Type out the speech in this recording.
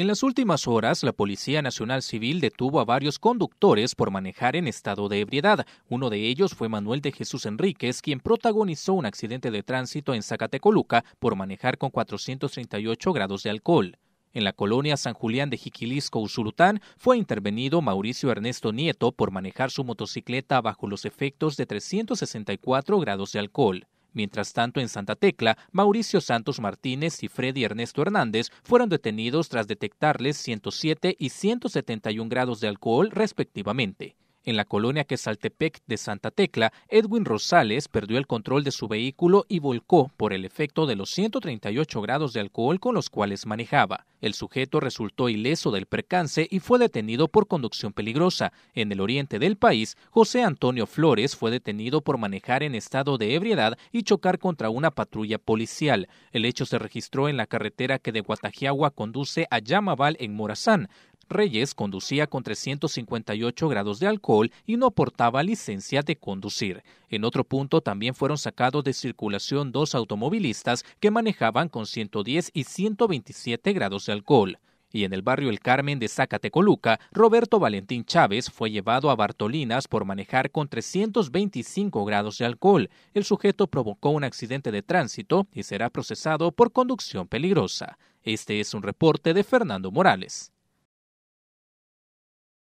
En las últimas horas, la Policía Nacional Civil detuvo a varios conductores por manejar en estado de ebriedad. Uno de ellos fue Manuel de Jesús Enríquez, quien protagonizó un accidente de tránsito en Zacatecoluca por manejar con 438 grados de alcohol. En la colonia San Julián de Jiquilisco, Usulután, fue intervenido Mauricio Ernesto Nieto por manejar su motocicleta bajo los efectos de 364 grados de alcohol. Mientras tanto, en Santa Tecla, Mauricio Santos Martínez y Freddy Ernesto Hernández fueron detenidos tras detectarles 107 y 171 grados de alcohol respectivamente. En la colonia Quesaltepec de Santa Tecla, Edwin Rosales perdió el control de su vehículo y volcó por el efecto de los 138 grados de alcohol con los cuales manejaba. El sujeto resultó ileso del percance y fue detenido por conducción peligrosa. En el oriente del país, José Antonio Flores fue detenido por manejar en estado de ebriedad y chocar contra una patrulla policial. El hecho se registró en la carretera que de Guatajiagua conduce a Yamabal en Morazán. Reyes conducía con 358 grados de alcohol y no aportaba licencia de conducir. En otro punto también fueron sacados de circulación dos automovilistas que manejaban con 110 y 127 grados de alcohol. Y en el barrio El Carmen de Zacatecoluca, Roberto Valentín Chávez fue llevado a Bartolinas por manejar con 325 grados de alcohol. El sujeto provocó un accidente de tránsito y será procesado por conducción peligrosa. Este es un reporte de Fernando Morales.